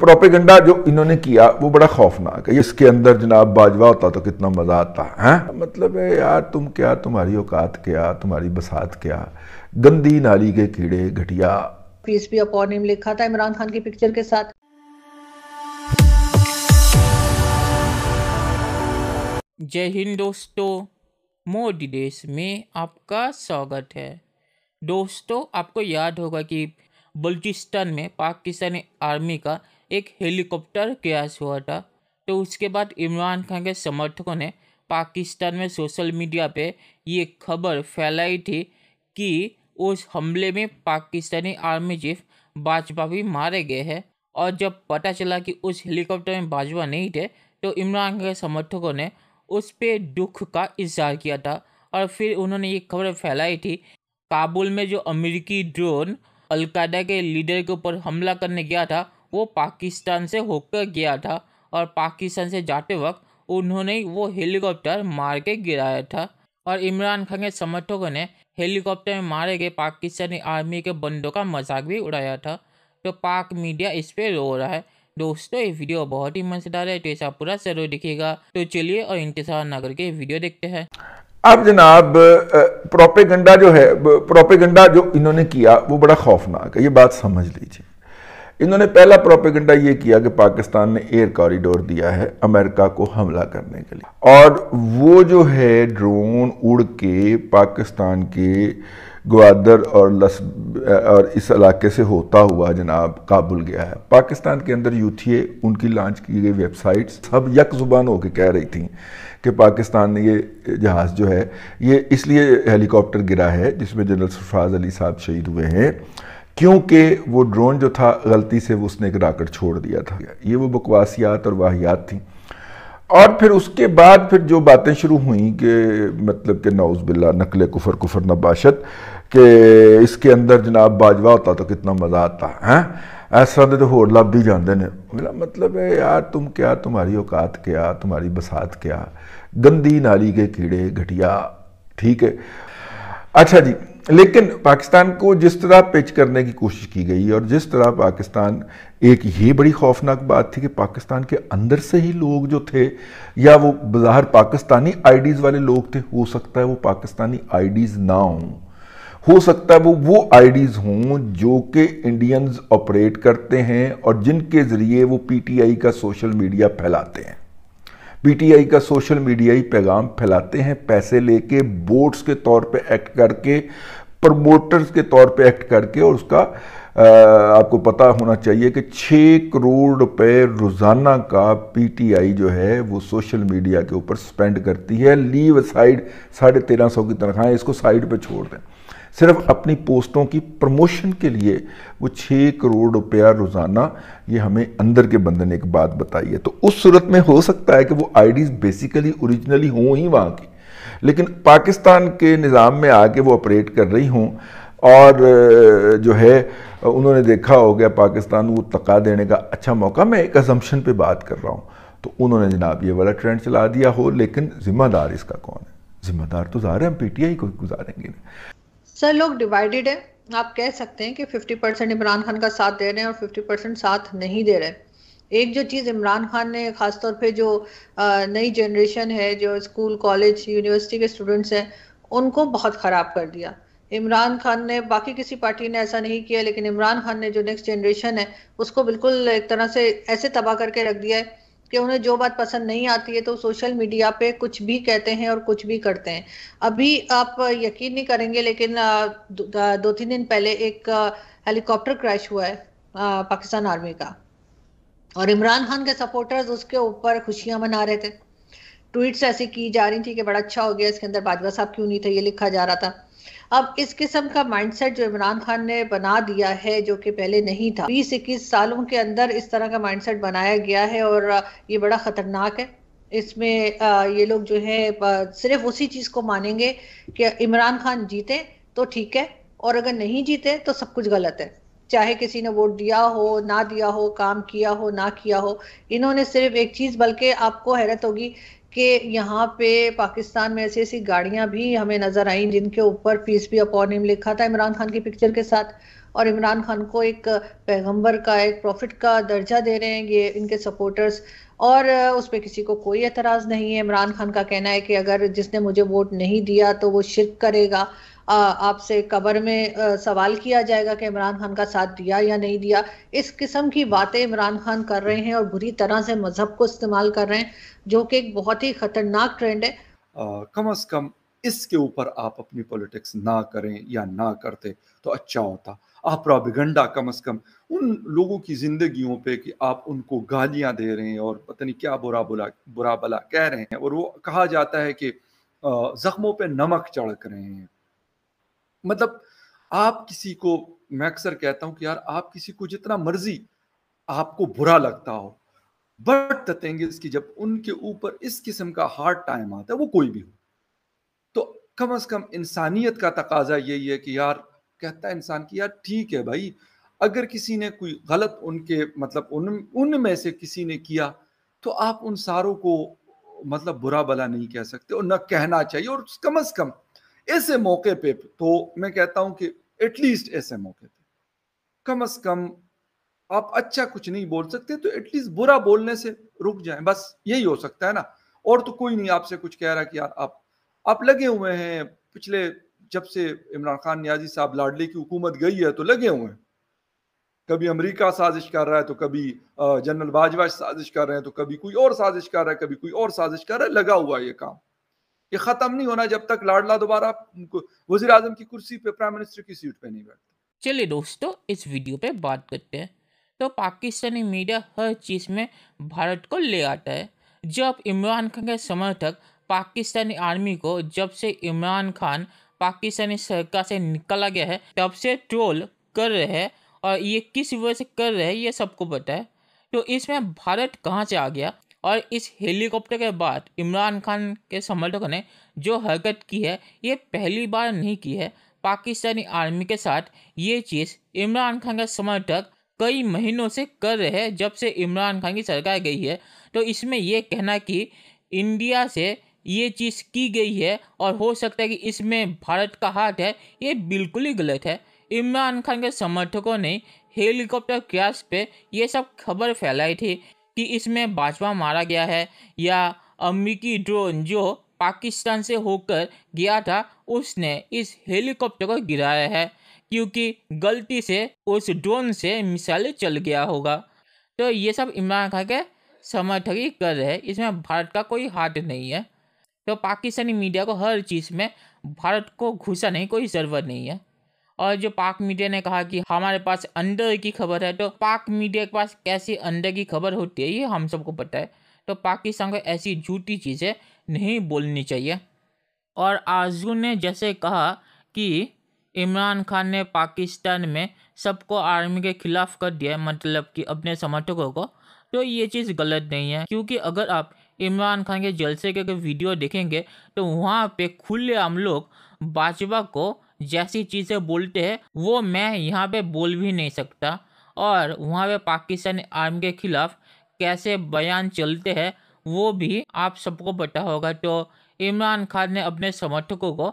propaganda जो इन्होंने किया वो बड़ा खौफनाक है इसके अंदर जनाब बाजवा होता तो कितना मज़ा आता है मतलब है यार तुम क्या तुम्हारी औकात क्या तुम्हारी बसात क्या गंदी नाली के कीड़े घटिया पीएसपी भी अपॉर नेम लिखा था इमरान खान की पिक्चर के साथ जय हिंद दोस्तों मोदी देश में आपका स्वागत है दोस्तों आपको याद होगा कि बलूचिस्तान में पाकिस्तानी आर्मी का एक हेलीकॉप्टर क्रैश हुआ था तो उसके बाद इमरान खान के समर्थकों ने पाकिस्तान में सोशल मीडिया पे ये खबर फैलाई थी कि उस हमले में पाकिस्तानी आर्मी चीफ बाजवा भी मारे गए हैं और जब पता चला कि उस हेलीकॉप्टर में बाजवा नहीं थे तो इमरान खान के समर्थकों ने उस पर दुख का इजहार किया था और फिर उन्होंने ये खबर फैलाई थी काबुल में जो अमेरिकी ड्रोन अलकायदा के लीडर के ऊपर हमला करने गया था वो पाकिस्तान से होकर गया था और पाकिस्तान से जाते वक्त उन्होंने वो हेलीकॉप्टर मार के गिराया था और इमरान खान के समर्थकों ने हेलीकॉप्टर में मारे गए पाकिस्तानी आर्मी के बंदों का मजाक भी उड़ाया था तो पाक मीडिया इस पर रो रहा है दोस्तों ये वीडियो बहुत ही मजेदार है तो ऐसा पूरा जरूर दिखेगा तो चलिए और इंतजार न करके वीडियो देखते हैं अब जनाब प्रोपेगंडा जो है प्रोपेगंडा जो इन्होंने किया वो बड़ा खौफनाक है ये बात समझ लीजिए इन्होंने पहला प्रोपेगेंडा ये किया कि पाकिस्तान ने एयर कॉरिडोर दिया है अमेरिका को हमला करने के लिए और वो जो है ड्रोन उड़ के पाकिस्तान के ग्वादर और लस और इस इलाके से होता हुआ जनाब काबुल गया है पाकिस्तान के अंदर यूथीए उनकी लॉन्च की गई वेबसाइट्स सब यक जुबान होकर कह रही थी कि पाकिस्तान ने ये जहाज़ जो है ये इसलिए हेलीकॉप्टर गिरा है जिसमें जनरल सरफराज अली साहब शहीद हुए हैं क्योंकि वो ड्रोन जो था गलती से वो उसने एक राकेट छोड़ दिया था ये वो बकवासियात और वाहियात थी और फिर उसके बाद फिर जो बातें शुरू हुई कि मतलब कि नाउज़ बिल्ला नकल कुफर कुफर नबाशत के इसके अंदर जनाब बाजवा होता तो कितना मज़ा आता है इस तरह के तो होर लभ भी जाते हैं मेरा मतलब है यार तुम क्या तुम्हारी औकात क्या तुम्हारी बसात क्या गंदी नाली के कीड़े घटिया ठीक है अच्छा जी लेकिन पाकिस्तान को जिस तरह पिच करने की कोशिश की गई और जिस तरह पाकिस्तान एक ये बड़ी खौफनाक बात थी कि पाकिस्तान के अंदर से ही लोग जो थे या वो बाहर पाकिस्तानी आईडीज़ वाले लोग थे हो सकता है वो पाकिस्तानी आईडीज़ ना हों हो सकता है वो वो आईडीज़ हों जो कि इंडियंस ऑपरेट करते हैं और जिनके ज़रिए वो पीटीआई का सोशल मीडिया फैलाते हैं पीटीआई का सोशल मीडिया ही पैगाम फैलाते हैं पैसे लेके बोट्स के तौर पे एक्ट करके प्रमोटर्स के तौर पे एक्ट करके और उसका आपको पता होना चाहिए कि छः करोड़ रुपए रोज़ाना का पीटीआई जो है वो सोशल मीडिया के ऊपर स्पेंड करती है लीव साइड साढ़े तेरह सौ की तनख्वाहें इसको साइड पे छोड़ दें सिर्फ अपनी पोस्टों की प्रमोशन के लिए वो छः करोड़ रुपया रोज़ाना ये हमें अंदर के बंदे ने एक बात बताई है तो उस सूरत में हो सकता है कि वो आईडीज़ बेसिकली ओरिजिनली हों ही वहाँ की लेकिन पाकिस्तान के निज़ाम में आके वो ऑपरेट कर रही हूँ और जो है उन्होंने देखा हो गया पाकिस्तान को तका देने का अच्छा मौका मैं एक अजम्पन पे बात कर रहा हूँ तो उन्होंने जनाब ये वाला ट्रेंड चला दिया हो लेकिन जिम्मेदार इसका कौन है जिम्मेदार तो जा रहे हैं हम पीटीआई को गुजारेंगे नहीं सर लोग डिवाइडेड है आप कह सकते हैं कि 50 परसेंट इमरान खान का साथ दे रहे हैं और 50 परसेंट साथ नहीं दे रहे एक जो चीज़ इमरान खान ने ख़ासतौर पे जो नई जनरेशन है जो स्कूल कॉलेज यूनिवर्सिटी के स्टूडेंट्स हैं उनको बहुत ख़राब कर दिया इमरान खान ने बाकी किसी पार्टी ने ऐसा नहीं किया लेकिन इमरान खान ने जो नेक्स्ट जनरेशन है उसको बिल्कुल एक तरह से ऐसे तबाह करके रख दिया है कि उन्हें जो बात पसंद नहीं आती है तो सोशल मीडिया पे कुछ भी कहते हैं और कुछ भी करते हैं अभी आप यकीन नहीं करेंगे लेकिन दो, दो तीन दिन पहले एक हेलीकॉप्टर क्रैश हुआ है पाकिस्तान आर्मी का और इमरान खान के सपोर्टर्स उसके ऊपर खुशियां मना रहे थे ट्वीट्स ऐसी की जा रही थी कि बड़ा अच्छा हो गया इसके अंदर बाजवा साहब क्यों नहीं थे ये लिखा जा रहा था अब इस किस्म का माइंडसेट जो इमरान खान ने बना दिया है जो कि पहले नहीं था बीस इक्कीस सालों के अंदर इस तरह का माइंडसेट बनाया गया है और ये बड़ा खतरनाक है इसमें ये लोग जो है सिर्फ उसी चीज को मानेंगे कि इमरान खान जीते तो ठीक है और अगर नहीं जीते तो सब कुछ गलत है चाहे किसी ने वोट दिया हो ना दिया हो काम किया हो ना किया हो इन्होंने सिर्फ एक चीज बल्कि आपको हैरत होगी कि यहाँ पे पाकिस्तान में ऐसी ऐसी गाड़ियां भी हमें नजर आई जिनके ऊपर पीस भी अपॉन लिखा था इमरान खान की पिक्चर के साथ और इमरान खान को एक पैगंबर का एक प्रॉफिट का दर्जा दे रहे हैं ये इनके सपोर्टर्स और उस पर किसी को कोई एतराज़ नहीं है इमरान खान का कहना है कि अगर जिसने मुझे वोट नहीं दिया तो वो शिरक करेगा आपसे कबर में आ, सवाल किया जाएगा कि इमरान खान का साथ दिया या नहीं दिया इस किस्म की बातें इमरान खान कर रहे हैं और बुरी तरह से मजहब को इस्तेमाल कर रहे हैं जो कि एक बहुत ही खतरनाक ट्रेंड है आ, कम अज कम इसके ऊपर आप अपनी पॉलिटिक्स ना करें या ना करते तो अच्छा होता आप प्रॉपिगंडा कम अज कम उन लोगों की जिंदगियों पे कि आप उनको गालियां दे रहे हैं और पता नहीं क्या बुरा बुला बुरा भला कह रहे हैं और वो कहा जाता है कि जख्मों पे नमक चढ़क रहे हैं मतलब आप किसी को मैं अक्सर कहता हूं कि यार आप किसी को जितना मर्जी आपको बुरा लगता हो बट द इसकी जब उनके ऊपर इस किस्म का हार्ड टाइम आता है वो कोई भी हो तो कम अज कम इंसानियत का तकाजा यही है कि यार कहता है इंसान कि यार ठीक है भाई अगर किसी ने कोई गलत उनके मतलब उन उनमें से किसी ने किया तो आप उन सारों को मतलब बुरा भला नहीं कह सकते और न कहना चाहिए और कम अज कम ऐसे मौके पे तो मैं कहता हूं कि एटलीस्ट ऐसे मौके पे कम अज कम आप अच्छा कुछ नहीं बोल सकते तो एटलीस्ट बुरा बोलने से रुक जाए बस यही हो सकता है ना और तो कोई नहीं आपसे कुछ कह रहा कि यार आप आप लगे हुए हैं पिछले जब से इमरान खान न्याजी साहब लाडले की हुकूमत गई है तो लगे हुए हैं कभी अमेरिका साजिश कर रहा है तो कभी जनरल बाजवा साजिश कर रहे हैं तो कभी कोई और साजिश कर रहा है कभी कोई और साजिश कर रहा है लगा हुआ ये काम ये खत्म नहीं होना जब तक लाडला दोबारा वजीर आजम की कुर्सी पे प्राइम मिनिस्टर की सीट पे नहीं बैठते चलिए दोस्तों इस वीडियो पे बात करते हैं तो पाकिस्तानी मीडिया हर चीज़ में भारत को ले आता है जब इमरान खान के समर्थक पाकिस्तानी आर्मी को जब से इमरान खान पाकिस्तानी सरकार से निकला गया है तब से ट्रोल कर रहे हैं और ये किस वजह से कर रहे हैं ये सबको पता है तो इसमें भारत कहाँ से आ गया और इस हेलीकॉप्टर के बाद इमरान खान के समर्थकों ने जो हरकत की है ये पहली बार नहीं की है पाकिस्तानी आर्मी के साथ ये चीज़ इमरान खान के समर्थक कई महीनों से कर रहे हैं जब से इमरान खान की सरकार गई है तो इसमें यह कहना कि इंडिया से ये चीज़ की गई है और हो सकता है कि इसमें भारत का हाथ है ये बिल्कुल ही गलत है इमरान खान के समर्थकों ने हेलीकॉप्टर क्रैश पे ये सब खबर फैलाई थी कि इसमें बाजवा मारा गया है या अमरीकी ड्रोन जो पाकिस्तान से होकर गया था उसने इस हेलीकॉप्टर को गिराया है क्योंकि गलती से उस ड्रोन से मिसाइल चल गया होगा तो ये सब इमरान खान के समर्थक ही कर रहे हैं इसमें भारत का कोई हाथ नहीं है तो पाकिस्तानी मीडिया को हर चीज़ में भारत को घुसा नहीं कोई ज़रूरत नहीं है और जो पाक मीडिया ने कहा कि हमारे पास अंडर की खबर है तो पाक मीडिया के पास कैसी अंडर की खबर होती है ये हम सबको पता है तो पाकिस्तान को ऐसी झूठी चीज़ें नहीं बोलनी चाहिए और आजू ने जैसे कहा कि इमरान खान ने पाकिस्तान में सबको आर्मी के खिलाफ कर दिया मतलब कि अपने समर्थकों को तो ये चीज़ गलत नहीं है क्योंकि अगर आप इमरान खान के जलसे के वीडियो देखेंगे तो वहाँ पे खुले हम लोग भाजपा को जैसी चीज़ें बोलते हैं वो मैं यहाँ पे बोल भी नहीं सकता और वहाँ पे पाकिस्तानी आर्मी के ख़िलाफ़ कैसे बयान चलते हैं वो भी आप सबको पता होगा तो इमरान खान ने अपने समर्थकों को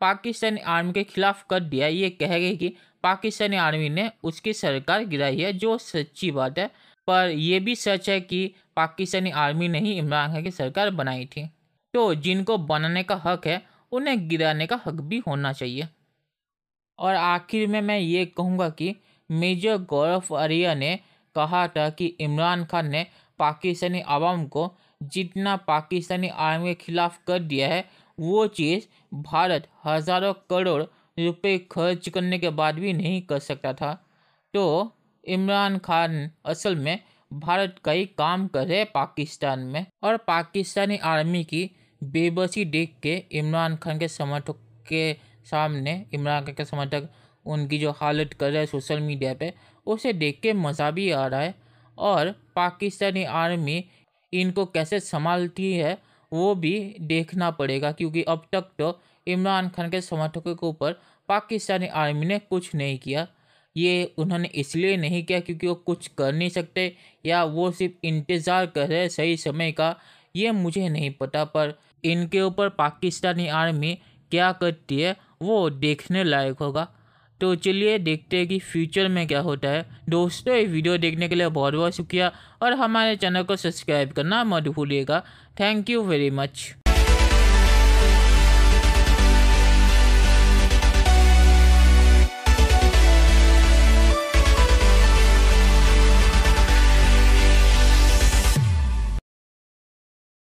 पाकिस्तानी आर्मी के ख़िलाफ़ कर दिया ये कह गए कि पाकिस्तानी आर्मी ने उसकी सरकार गिराई है जो सच्ची बात है पर यह भी सच है कि पाकिस्तानी आर्मी ने ही इमरान खान की सरकार बनाई थी तो जिनको बनाने का हक है उन्हें गिराने का हक भी होना चाहिए और आखिर में मैं ये कहूँगा कि मेजर गौरव आर्य ने कहा था कि इमरान खान ने पाकिस्तानी आवाम को जितना पाकिस्तानी आर्मी के खिलाफ कर दिया है वो चीज़ भारत हज़ारों करोड़ रुपए खर्च करने के बाद भी नहीं कर सकता था तो इमरान खान असल में भारत का ही काम कर रहे पाकिस्तान में और पाकिस्तानी आर्मी की बेबसी देख के इमरान खान के समर्थक के सामने इमरान खान के समर्थक उनकी जो हालत कर रहे हैं सोशल मीडिया पे उसे देख के मज़ा भी आ रहा है और पाकिस्तानी आर्मी इनको कैसे संभालती है वो भी देखना पड़ेगा क्योंकि अब तक तो इमरान खान के समर्थकों के ऊपर पाकिस्तानी आर्मी ने कुछ नहीं किया ये उन्होंने इसलिए नहीं किया क्योंकि वो कुछ कर नहीं सकते या वो सिर्फ इंतज़ार कर रहे सही समय का ये मुझे नहीं पता पर इनके ऊपर पाकिस्तानी आर्मी क्या करती है वो देखने लायक होगा तो चलिए देखते हैं कि फ्यूचर में क्या होता है दोस्तों ये वीडियो देखने के लिए बहुत बहुत शुक्रिया और हमारे चैनल को सब्सक्राइब करना मत भूलिएगा थैंक यू वेरी मच